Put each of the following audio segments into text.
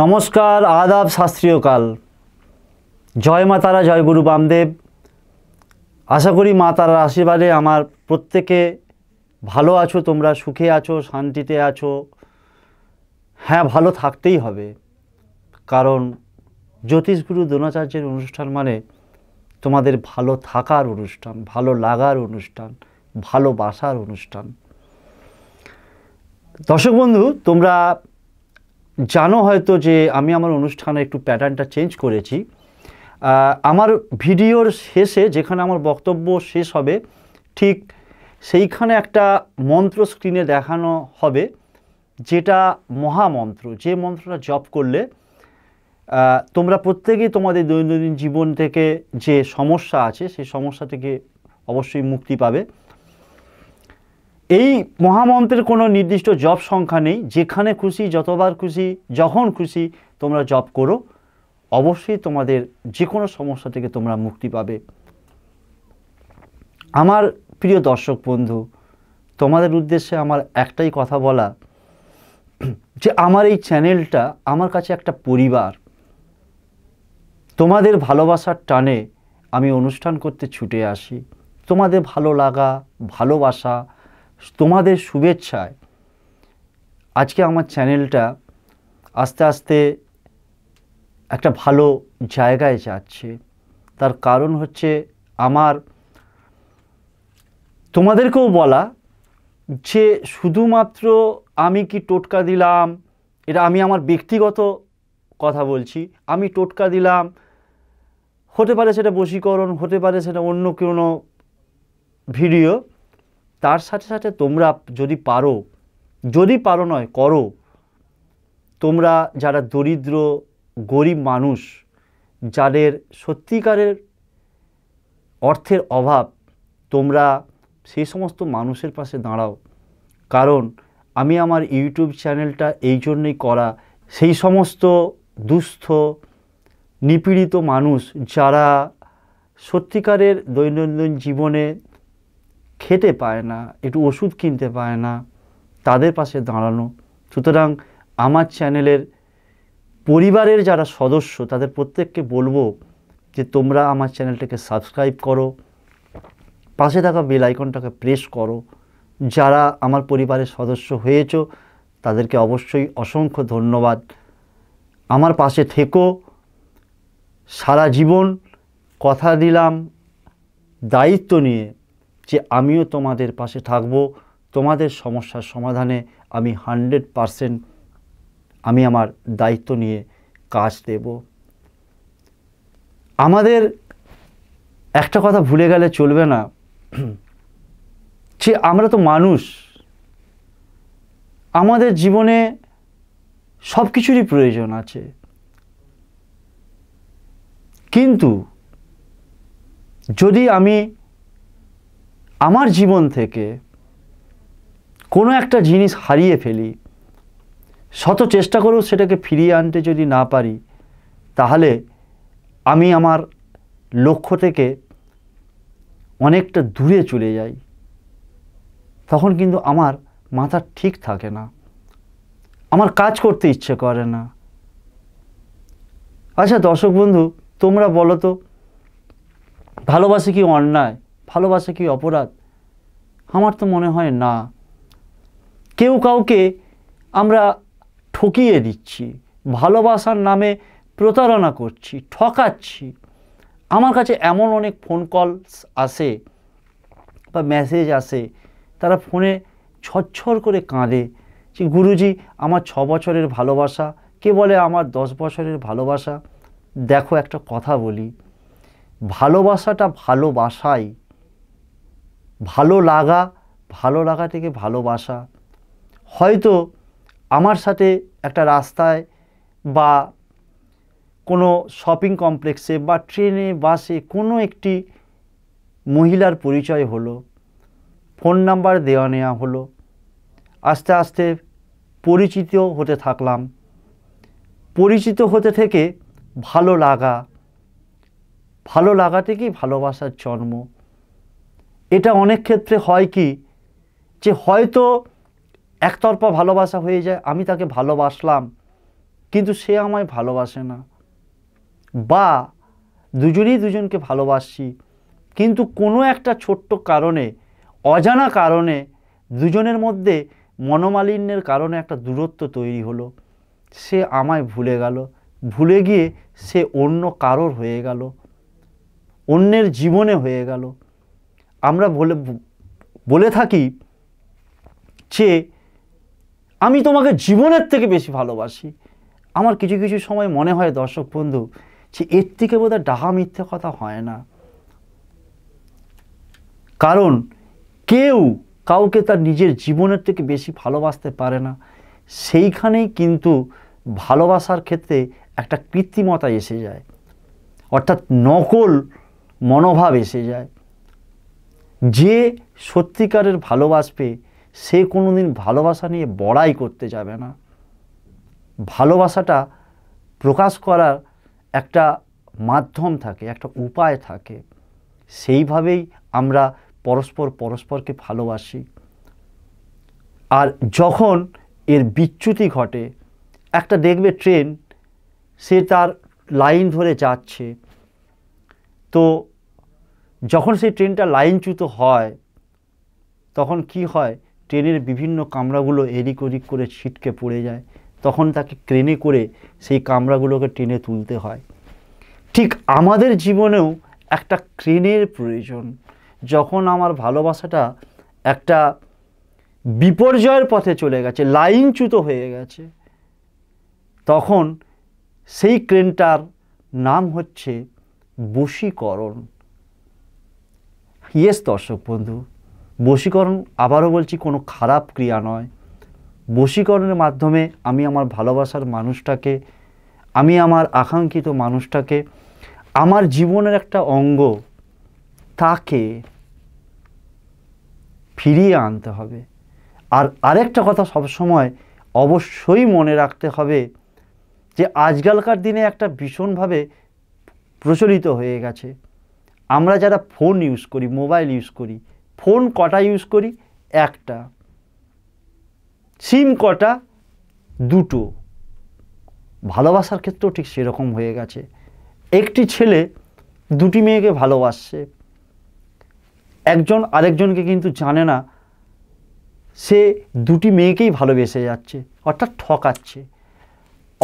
নমস্কার আদাব শাস্ত্রীয়কাল জয় মা তারা জয় গুরু বামদেব আশা করি মা তারার আশীর্বাদে আমার প্রত্যেকে ভালো আছো তোমরা সুখে আছো শান্তিতে আছো হ্যাঁ ভালো থাকতেই হবে কারণ জ্যোতিষগুরু দ্রোণাচার্যের অনুষ্ঠান মানে তোমাদের ভালো থাকার অনুষ্ঠান ভালো লাগার অনুষ্ঠান ভালোবাসার অনুষ্ঠান দর্শক বন্ধু তোমরা জানো হয়তো যে আমি আমার অনুষ্ঠানে একটু প্যাটার্নটা চেঞ্জ করেছি আমার ভিডিওর শেষে যেখানে আমার বক্তব্য শেষ হবে ঠিক সেইখানে একটা মন্ত্র স্ক্রিনে দেখানো হবে যেটা মহামন্ত্র যে মন্ত্রটা জপ করলে তোমরা প্রত্যেকেই তোমাদের দৈনন্দিন জীবন থেকে যে সমস্যা আছে সেই সমস্যা থেকে অবশ্যই মুক্তি পাবে এই মহামন্ত্রের কোনো নির্দিষ্ট জব সংখ্যা নেই যেখানে খুশি যতবার খুশি যখন খুশি তোমরা জব করো অবশ্যই তোমাদের যে কোনো সমস্যা থেকে তোমরা মুক্তি পাবে আমার প্রিয় দর্শক বন্ধু তোমাদের উদ্দেশ্যে আমার একটাই কথা বলা যে আমার এই চ্যানেলটা আমার কাছে একটা পরিবার তোমাদের ভালোবাসার টানে আমি অনুষ্ঠান করতে ছুটে আসি তোমাদের ভালো লাগা ভালোবাসা তোমাদের শুভেচ্ছায় আজকে আমার চ্যানেলটা আস্তে আস্তে একটা ভালো জায়গায় যাচ্ছে তার কারণ হচ্ছে আমার তোমাদেরকেও বলা যে শুধুমাত্র আমি কি টোটকা দিলাম এটা আমি আমার ব্যক্তিগত কথা বলছি আমি টোটকা দিলাম হতে পারে সেটা বশীকরণ হতে পারে সেটা অন্য কোনো ভিডিও তার সাথে সাথে তোমরা যদি পারো যদি পারো নয় করো তোমরা যারা দরিদ্র গরিব মানুষ যাদের সত্যিকারের অর্থের অভাব তোমরা সেই সমস্ত মানুষের পাশে দাঁড়াও কারণ আমি আমার ইউটিউব চ্যানেলটা এই জন্যই করা সেই সমস্ত দুস্থ নিপীড়িত মানুষ যারা সত্যিকারের দৈনন্দিন জীবনে খেতে পায় না একটু ওষুধ কিনতে পায় না তাদের পাশে দাঁড়ানো সুতরাং আমার চ্যানেলের পরিবারের যারা সদস্য তাদের প্রত্যেককে বলবো যে তোমরা আমার চ্যানেলটাকে সাবস্ক্রাইব করো পাশে থাকা বেল আইকনটাকে প্রেস করো যারা আমার পরিবারের সদস্য হয়েছ তাদেরকে অবশ্যই অসংখ্য ধন্যবাদ আমার পাশে থেকো সারা জীবন কথা দিলাম দায়িত্ব নিয়ে যে আমিও তোমাদের পাশে থাকব তোমাদের সমস্যার সমাধানে আমি হান্ড্রেড পারসেন্ট আমি আমার দায়িত্ব নিয়ে কাজ দেব আমাদের একটা কথা ভুলে গেলে চলবে না যে আমরা তো মানুষ আমাদের জীবনে সব কিছুরই প্রয়োজন আছে কিন্তু যদি আমি আমার জীবন থেকে কোনো একটা জিনিস হারিয়ে ফেলি শত চেষ্টা করেও সেটাকে ফিরিয়ে আনতে যদি না পারি তাহলে আমি আমার লক্ষ্য থেকে অনেকটা দূরে চলে যাই তখন কিন্তু আমার মাথা ঠিক থাকে না আমার কাজ করতে ইচ্ছে করে না আচ্ছা দর্শক বন্ধু তোমরা বলো তো ভালোবাসা কি অন্যায় ভালোবাসা কি অপরাধ আমার তো মনে হয় না কেউ কাউকে আমরা ঠকিয়ে দিচ্ছি ভালোবাসার নামে প্রতারণা করছি ঠকাচ্ছি আমার কাছে এমন অনেক ফোন কলস আসে বা মেসেজ আসে তারা ফোনে ছচ্ছর করে কাঁদে যে গুরুজি আমার ছ বছরের ভালোবাসা কে বলে আমার দশ বছরের ভালোবাসা দেখো একটা কথা বলি ভালোবাসাটা ভালোবাসাই ভালো লাগা ভালো লাগা থেকে ভালোবাসা হয়তো আমার সাথে একটা রাস্তায় বা কোনো শপিং কমপ্লেক্সে বা ট্রেনে বাসে কোনো একটি মহিলার পরিচয় হলো ফোন নাম্বার দেওয়া নেওয়া হলো আস্তে আস্তে পরিচিত হতে থাকলাম পরিচিত হতে থেকে ভালো লাগা ভালো লাগা থেকেই ভালোবাসার জন্ম এটা অনেক ক্ষেত্রে হয় কি যে হয়তো একতরফা ভালোবাসা হয়ে যায় আমি তাকে ভালোবাসলাম কিন্তু সে আমায় ভালোবাসে না বা দুজনেই দুজনকে ভালোবাসছি কিন্তু কোনো একটা ছোট্ট কারণে অজানা কারণে দুজনের মধ্যে মনোমালিন্যের কারণে একটা দূরত্ব তৈরি হলো সে আমায় ভুলে গেল ভুলে গিয়ে সে অন্য কারোর হয়ে গেল অন্যের জীবনে হয়ে গেল আমরা বলে বলে থাকি যে আমি তোমাকে জীবনের থেকে বেশি ভালোবাসি আমার কিছু কিছু সময় মনে হয় দর্শক বন্ধু যে এর থেকে বোধহয় ডাহা মিথ্যে কথা হয় না কারণ কেউ কাউকে তার নিজের জীবনের থেকে বেশি ভালোবাসতে পারে না সেইখানেই কিন্তু ভালোবাসার ক্ষেত্রে একটা কৃত্রিমতা এসে যায় অর্থাৎ নকল মনোভাব এসে যায় যে সত্যিকারের ভালোবাসবে সে কোনো দিন ভালোবাসা নিয়ে বড়াই করতে যাবে না ভালোবাসাটা প্রকাশ করার একটা মাধ্যম থাকে একটা উপায় থাকে সেইভাবেই আমরা পরস্পর পরস্পরকে ভালোবাসি আর যখন এর বিচ্যুতি ঘটে একটা দেখবে ট্রেন সে তার লাইন ধরে যাচ্ছে তো যখন সেই ট্রেনটা লাইনচ্যুত হয় তখন কি হয় ট্রেনের বিভিন্ন কামরাগুলো এদিক ওদিক করে ছিটকে পড়ে যায় তখন তাকে ক্রেনে করে সেই কামরাগুলোকে টেনে তুলতে হয় ঠিক আমাদের জীবনেও একটা ক্রেনের প্রয়োজন যখন আমার ভালোবাসাটা একটা বিপর্যয়ের পথে চলে গেছে লাইনচ্যুত হয়ে গেছে তখন সেই ক্রেনটার নাম হচ্ছে বশীকরণ ইয়েস দর্শক বন্ধু বশীকরণ আবারও বলছি কোনো খারাপ ক্রিয়া নয় বশীকরণের মাধ্যমে আমি আমার ভালোবাসার মানুষটাকে আমি আমার আকাঙ্ক্ষিত মানুষটাকে আমার জীবনের একটা অঙ্গ তাকে ফিরিয়ে আনতে হবে আর আরেকটা কথা সবসময় অবশ্যই মনে রাখতে হবে যে আজকালকার দিনে একটা ভীষণভাবে প্রচলিত হয়ে গেছে আমরা যারা ফোন ইউজ করি মোবাইল ইউজ করি ফোন কটা ইউজ করি একটা সিম কটা দুটো ভালোবাসার ক্ষেত্রেও ঠিক সেরকম হয়ে গেছে একটি ছেলে দুটি মেয়েকে ভালোবাসছে একজন আরেকজনকে কিন্তু জানে না সে দুটি মেয়েকেই ভালোবেসে যাচ্ছে অর্থাৎ ঠকাচ্ছে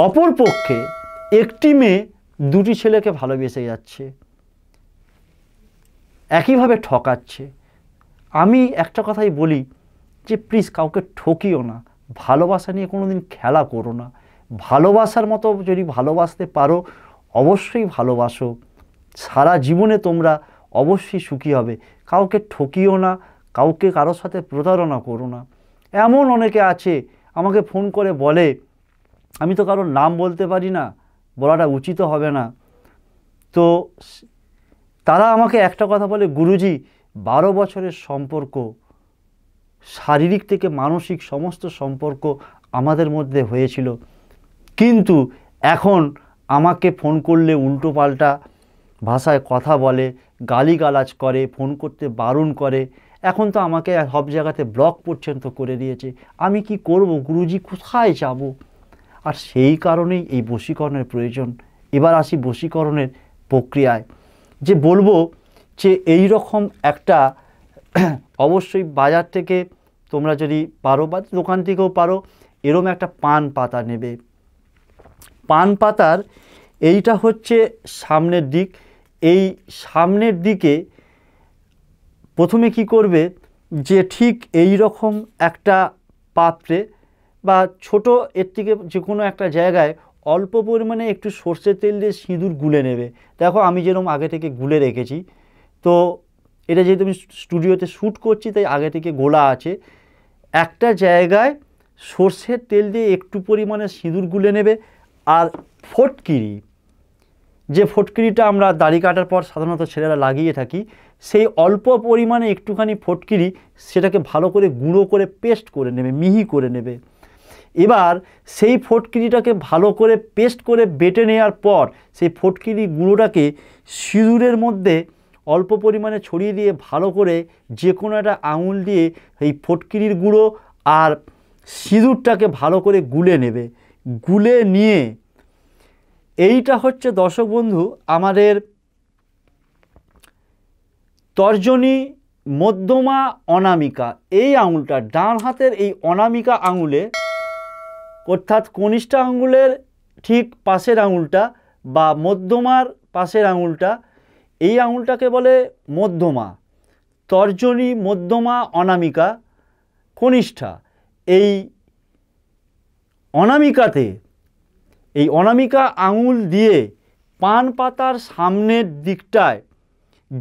অপর পক্ষে একটি মেয়ে দুটি ছেলেকে ভালোবেসে যাচ্ছে একইভাবে ঠকাচ্ছে আমি একটা কথাই বলি যে প্লিজ কাউকে ঠকিও না ভালোবাসা নিয়ে কোনো দিন খেলা করো না ভালোবাসার মতো যদি ভালোবাসতে পারো অবশ্যই ভালোবাসো সারা জীবনে তোমরা অবশ্যই সুখী হবে কাউকে ঠকিও না কাউকে কারোর সাথে প্রতারণা করো না এমন অনেকে আছে আমাকে ফোন করে বলে আমি তো কারোর নাম বলতে পারি না বলাটা উচিত হবে না তো তারা আমাকে একটা কথা বলে গুরুজি বারো বছরের সম্পর্ক শারীরিক থেকে মানসিক সমস্ত সম্পর্ক আমাদের মধ্যে হয়েছিল কিন্তু এখন আমাকে ফোন করলে উল্টো পাল্টা ভাষায় কথা বলে গালিগালাজ করে ফোন করতে বারণ করে এখন তো আমাকে সব জায়গাতে ব্লক পর্যন্ত করে দিয়েছে আমি কি করব গুরুজি কোথায় যাবো আর সেই কারণেই এই বশীকরণের প্রয়োজন এবার আসি বশীকরণের প্রক্রিয়ায় যে বলবো যে এই রকম একটা অবশ্যই বাজার থেকে তোমরা যদি পারো বা দোকান থেকেও পারো এরম একটা পান পাতা নেবে পান পাতার এইটা হচ্ছে সামনের দিক এই সামনের দিকে প্রথমে কি করবে যে ঠিক এই রকম একটা পাত্রে বা ছোট এর থেকে যে কোনো একটা জায়গায় অল্প পরিমাণে একটু সর্ষে তেল দিয়ে সিঁদুর গুলে নেবে দেখো আমি যেরকম আগে থেকে গুলে রেখেছি তো এটা যেহেতু আমি স্টুডিওতে শ্যুট করছি তাই আগে থেকে গোলা আছে একটা জায়গায় সর্ষের তেল দিয়ে একটু পরিমাণে সিঁদুর গুলে নেবে আর ফটকিরি যে ফটকিরিটা আমরা দাড়ি কাটার পর সাধারণত ছেলেরা লাগিয়ে থাকি সেই অল্প পরিমাণে একটুখানি ফটকিরি সেটাকে ভালো করে গুঁড়ো করে পেস্ট করে নেবে মিহি করে নেবে এবার সেই ফটকিরিটাকে ভালো করে পেস্ট করে বেটে নেওয়ার পর সেই ফটকিরি গুঁড়োটাকে সিঁদুরের মধ্যে অল্প পরিমাণে ছড়িয়ে দিয়ে ভালো করে যে কোনো একটা আঙুল দিয়ে এই ফটকিরির গুঁড়ো আর সিঁদুরটাকে ভালো করে গুলে নেবে গুলে নিয়ে এইটা হচ্ছে দর্শক বন্ধু আমাদের তর্জনী মধ্যমা অনামিকা এই আঙুলটা ডান হাতের এই অনামিকা আঙুলে অর্থাৎ কনিষ্ঠা আঙুলের ঠিক পাশের আঙুলটা বা মধ্যমার পাশের আঙুলটা এই আঙুলটাকে বলে মধ্যমা তর্জনী মধ্যমা অনামিকা কনিষ্ঠা এই অনামিকাতে এই অনামিকা আঙুল দিয়ে পান পাতার সামনের দিকটায়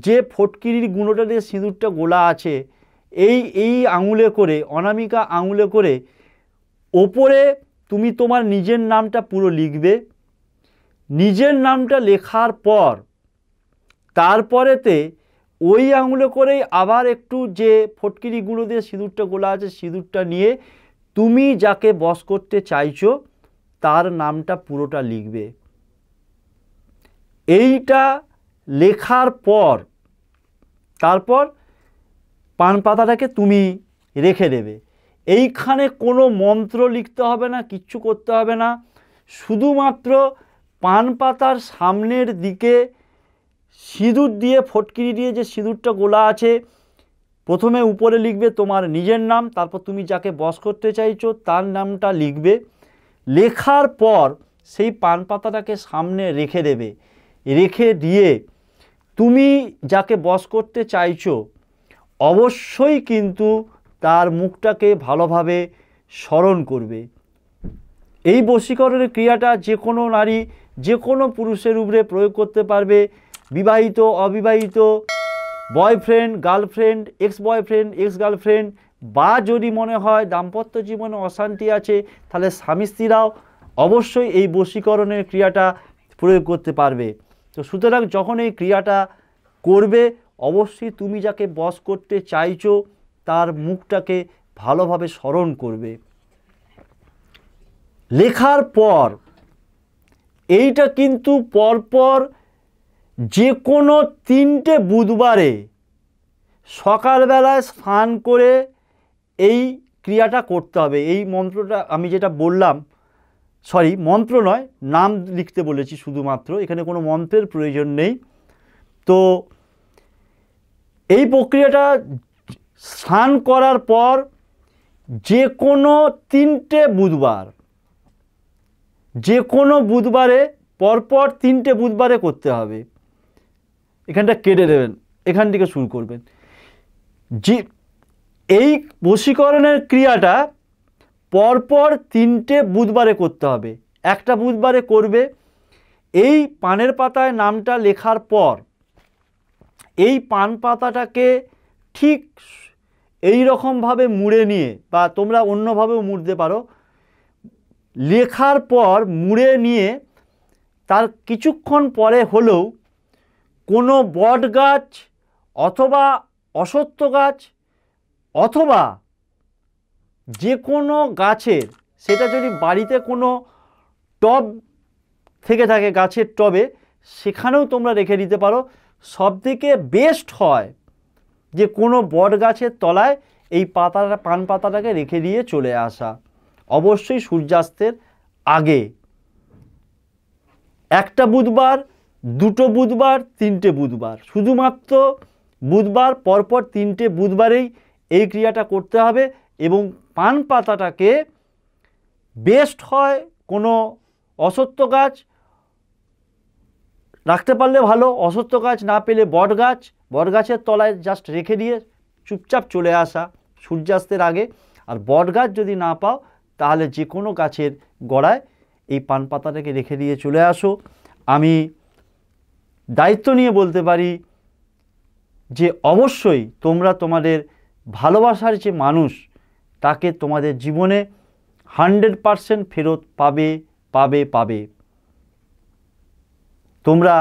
যে ফটকিরির গুঁড়োটা দিয়ে সিঁদুরটা গোলা আছে এই এই আঙুলে করে অনামিকা আঙুলে করে ওপরে তুমি তোমার নিজের নামটা পুরো লিখবে নিজের নামটা লেখার পর তারপরেতে ওই আঙুলে করেই আবার একটু যে ফটকিরি গুঁড়ো দিয়ে সিঁদুরটা গোলা আছে সিঁদুরটা নিয়ে তুমি যাকে বস করতে চাইছো তার নামটা পুরোটা লিখবে এইটা লেখার পর তারপর পান পাতাটাকে তুমি রেখে দেবে এইখানে কোনো মন্ত্র লিখতে হবে না কিচ্ছু করতে হবে না শুধুমাত্র পান পাতার সামনের দিকে সিঁদুর দিয়ে ফটকিরি দিয়ে যে সিঁদুরটা গোলা আছে প্রথমে উপরে লিখবে তোমার নিজের নাম তারপর তুমি যাকে বস করতে চাইছো তার নামটা লিখবে লেখার পর সেই পান পাতাটাকে সামনে রেখে দেবে রেখে দিয়ে তুমি যাকে বস করতে চাইছো অবশ্যই কিন্তু তার মুখটাকে ভালোভাবে স্মরণ করবে এই বশীকরণের ক্রিয়াটা যে কোনো নারী যে কোনো পুরুষের উপরে প্রয়োগ করতে পারবে বিবাহিত অবিবাহিত boyfriend girlfriend ex boyfriend ex girlfriend বা যদি মনে হয় দাম্পত্য জীবনে অশান্তি আছে তাহলে স্বামী স্ত্রীরাও অবশ্যই এই বশীকরণের ক্রিয়াটা প্রয়োগ করতে পারবে তো সুতরাং যখন এই ক্রিয়াটা করবে অবশ্যই তুমি যাকে বস করতে চাইছো তার মুখটাকে ভালোভাবে স্মরণ করবে লেখার পর এইটা কিন্তু পরপর যে কোনো তিনটে বুধবারে সকালবেলায় স্নান করে এই ক্রিয়াটা করতে হবে এই মন্ত্রটা আমি যেটা বললাম সরি মন্ত্র নয় নাম লিখতে বলেছি শুধুমাত্র এখানে কোনো মন্ত্রের প্রয়োজন নেই তো এই প্রক্রিয়াটা স্নান করার পর যে কোনো তিনটে বুধবার যে কোনো বুধবারে পরপর তিনটে বুধবারে করতে হবে এখানটা কেটে দেবেন এখান থেকে শুরু করবেন যে এই বশীকরণের ক্রিয়াটা পরপর তিনটে বুধবারে করতে হবে একটা বুধবারে করবে এই পানের পাতায় নামটা লেখার পর এই পান পাতাটাকে ঠিক এই রকমভাবে মুড়ে নিয়ে বা তোমরা অন্যভাবেও মুড়তে পারো লেখার পর মুড়ে নিয়ে তার কিছুক্ষণ পরে হলেও কোনো বট গাছ অথবা অসত্য গাছ অথবা যে কোনো গাছের সেটা যদি বাড়িতে কোনো টব থেকে থাকে গাছের টবে সেখানেও তোমরা রেখে দিতে পারো সব থেকে বেস্ট হয় যে কোনো বট গাছের তলায় এই পাতাটা পান পাতাটাকে রেখে দিয়ে চলে আসা অবশ্যই সূর্যাস্তের আগে একটা বুধবার দুটো বুধবার তিনটে বুধবার শুধুমাত্র বুধবার পরপর তিনটে বুধবারেই এই ক্রিয়াটা করতে হবে এবং পান পাতাটাকে বেস্ট হয় কোনো অসত্য গাছ রাখতে পারলে ভালো অসত্য গাছ না পেলে বট গাছ বট গাছের তলায় জাস্ট রেখে দিয়ে চুপচাপ চলে আসা সূর্যাস্তের আগে আর বট গাছ যদি না পাও তাহলে যে কোনো গাছের গড়ায় এই পান পাতাটাকে রেখে দিয়ে চলে আসো আমি দায়িত্ব নিয়ে বলতে পারি যে অবশ্যই তোমরা তোমাদের ভালোবাসার যে মানুষ তাকে তোমাদের জীবনে হান্ড্রেড পারসেন্ট ফেরত পাবে পাবে পাবে তোমরা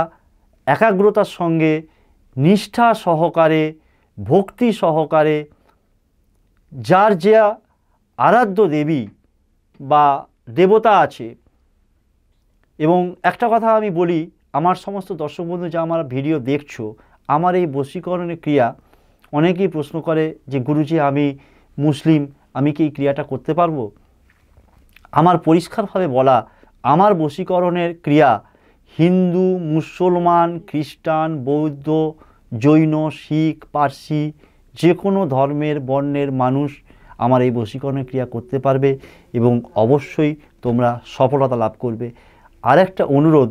একাগ্রতার সঙ্গে নিষ্ঠা সহকারে ভক্তি সহকারে যার যে আরাধ্য দেবী বা দেবতা আছে এবং একটা কথা আমি বলি আমার সমস্ত দর্শক বন্ধু যা আমার ভিডিও দেখছো আমার এই বশীকরণের ক্রিয়া অনেকেই প্রশ্ন করে যে গুরুজি আমি মুসলিম আমি কি এই ক্রিয়াটা করতে পারবো আমার পরিষ্কারভাবে বলা আমার বশীকরণের ক্রিয়া হিন্দু মুসলমান খ্রিস্টান বৌদ্ধ জৈন শিখ পার্সি যে কোনো ধর্মের বর্ণের মানুষ আমার এই বশীকরণের ক্রিয়া করতে পারবে এবং অবশ্যই তোমরা সফলতা লাভ করবে আর একটা অনুরোধ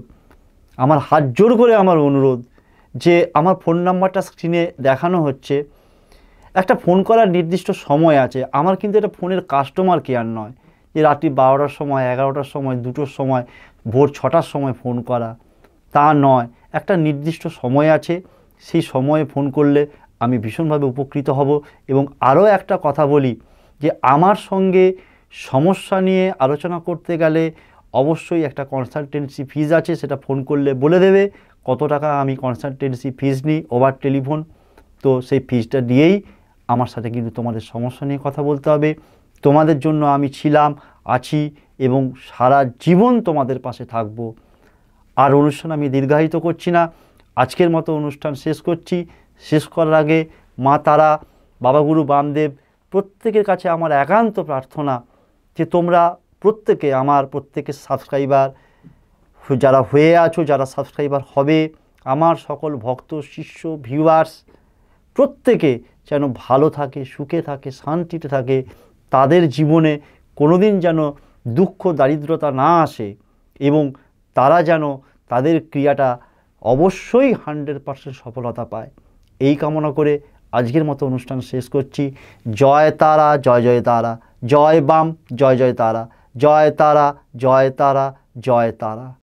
আমার হাত জোর করে আমার অনুরোধ যে আমার ফোন নাম্বারটা স্ক্রিনে দেখানো হচ্ছে একটা ফোন করার নির্দিষ্ট সময় আছে আমার কিন্তু এটা ফোনের কাস্টমার কেয়ার নয় যে রাত্রি বারোটার সময় এগারোটার সময় দুটোর সময় ভোর ছটার সময় ফোন করা তা নয় একটা নির্দিষ্ট সময় আছে সেই সময়ে ফোন করলে আমি ভীষণভাবে উপকৃত হব এবং আরও একটা কথা বলি যে আমার সঙ্গে সমস্যা নিয়ে আলোচনা করতে গেলে অবশ্যই একটা কনসালটেন্সি ফিজ আছে সেটা ফোন করলে বলে দেবে কত টাকা আমি কনসালটেন্সি ফিজ নিই ওভার টেলিফোন তো সেই ফিজটা দিয়েই আমার সাথে কিন্তু তোমাদের সমস্যা নিয়ে কথা বলতে হবে তোমাদের জন্য আমি ছিলাম আছি এবং সারা জীবন তোমাদের পাশে থাকব আর অনুষ্ঠান আমি দীর্ঘায়িত করছি না আজকের মতো অনুষ্ঠান শেষ করছি শেষ করার আগে মা তারা বাবাগুরু বামদেব প্রত্যেকের কাছে আমার একান্ত প্রার্থনা যে তোমরা প্রত্যেকে আমার প্রত্যেকের সাবস্ক্রাইবার যারা হয়ে আছো যারা সাবস্ক্রাইবার হবে আমার সকল ভক্ত শিষ্য ভিউয়ার্স প্রত্যেকে যেন ভালো থাকে সুখে থাকে শান্তিতে থাকে তাদের জীবনে কোনোদিন যেন দুঃখ দারিদ্রতা না আসে এবং তারা যেন তাদের ক্রিয়াটা অবশ্যই হান্ড্রেড পারসেন্ট সফলতা পায় এই কামনা করে আজকের মতো অনুষ্ঠান শেষ করছি জয় তারা জয় জয় তারা জয় বাম জয় জয় তারা জয় তারা জয় তারা জয় তারা